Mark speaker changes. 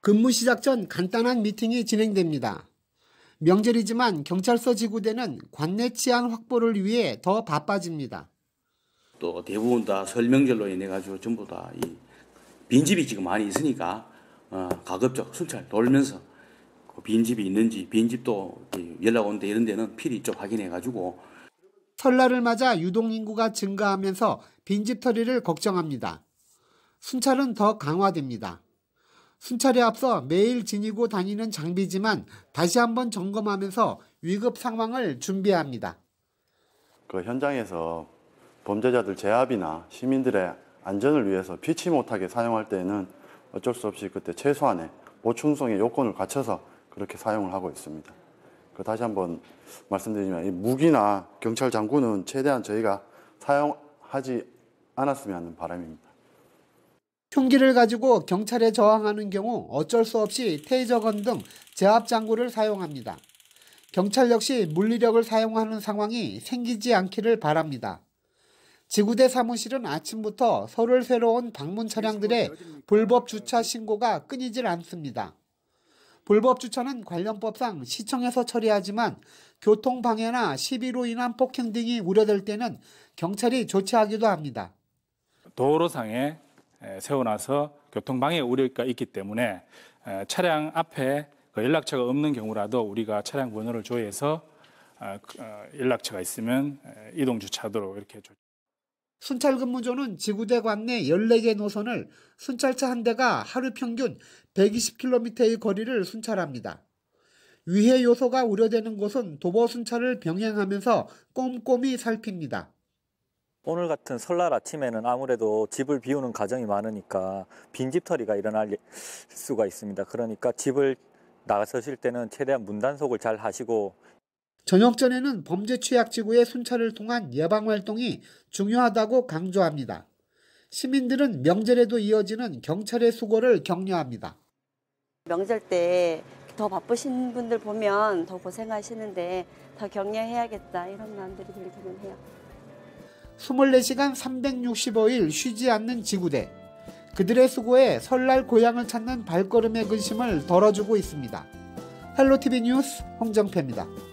Speaker 1: 근무 시작 전 간단한 미팅이 진행됩니다. 명절이지만 경찰서 지구대는 관내 치안 확보를 위해 더 바빠집니다.
Speaker 2: 또 대부분 다 설명절로 인해 가지고 전부 다이 빈집이 지금 많이 있으니까 어, 가급적 순찰 돌면서 그 빈집이 있는지 빈집도
Speaker 1: 연락 온데 이런 데는 필히 좀 확인해 가지고 설날을 맞아 유동 인구가 증가하면서 빈집 털이를 걱정합니다. 순찰은 더 강화됩니다. 순찰에 앞서 매일 지니고 다니는 장비지만 다시 한번 점검하면서 위급 상황을 준비합니다.
Speaker 3: 그 현장에서 범죄자들 제압이나 시민들의 안전을 위해서 피치 못하게 사용할 때에는 어쩔 수 없이 그때 최소한의 보충성의 요건을 갖춰서 그렇게 사용을 하고 있습니다. 그 다시 한번 말씀드리면 무기나 경찰 장구는 최대한 저희가 사용하지 않았으면 하는 바람입니다.
Speaker 1: 흉기를 가지고 경찰에 저항하는 경우 어쩔 수 없이 테이저건 등 제압장구를 사용합니다. 경찰 역시 물리력을 사용하는 상황이 생기지 않기를 바랍니다. 지구대 사무실은 아침부터 서울 새로 운 방문 차량들의 불법 주차 신고가 끊이질 않습니다. 불법 주차는 관련법상 시청에서 처리하지만 교통방해나 시비로 인한 폭행 등이 우려될 때는 경찰이 조치하기도 합니다.
Speaker 2: 도로상에 세워놔서 교통방해 우려가 있기 때문에 차량 앞에 그 연락처가 없는 경우라도 우리가 차량 번호를 조회해서 아, 그, 어, 연락처가 있으면 이동 주차도록 하 이렇게 조...
Speaker 1: 순찰 근무조는 지구대 관내 14개 노선을 순찰차 한 대가 하루 평균 120km의 거리를 순찰합니다. 위해 요소가 우려되는 곳은 도보 순찰을 병행하면서 꼼꼼히 살핍니다. 오늘
Speaker 2: 같은 설날 아침에는 아무래도 집을 비우는 가정이 많으니까 빈집털이가 일어날 수가 있습니다. 그러니까 집을 나서실 가 때는 최대한 문단속을 잘 하시고
Speaker 1: 저녁 전에는 범죄 취약 지구의 순찰을 통한 예방 활동이 중요하다고 강조합니다. 시민들은 명절에도 이어지는 경찰의 수고를 격려합니다. 명절 때 더 바쁘신 분들 보면 더 고생하시는데 더 격려해야겠다 이런 마음들이 들기는 해요. 24시간 365일 쉬지 않는 지구대. 그들의 수고에 설날 고향을 찾는 발걸음의 근심을 덜어주고 있습니다. 헬로티비 뉴스 홍정표입니다.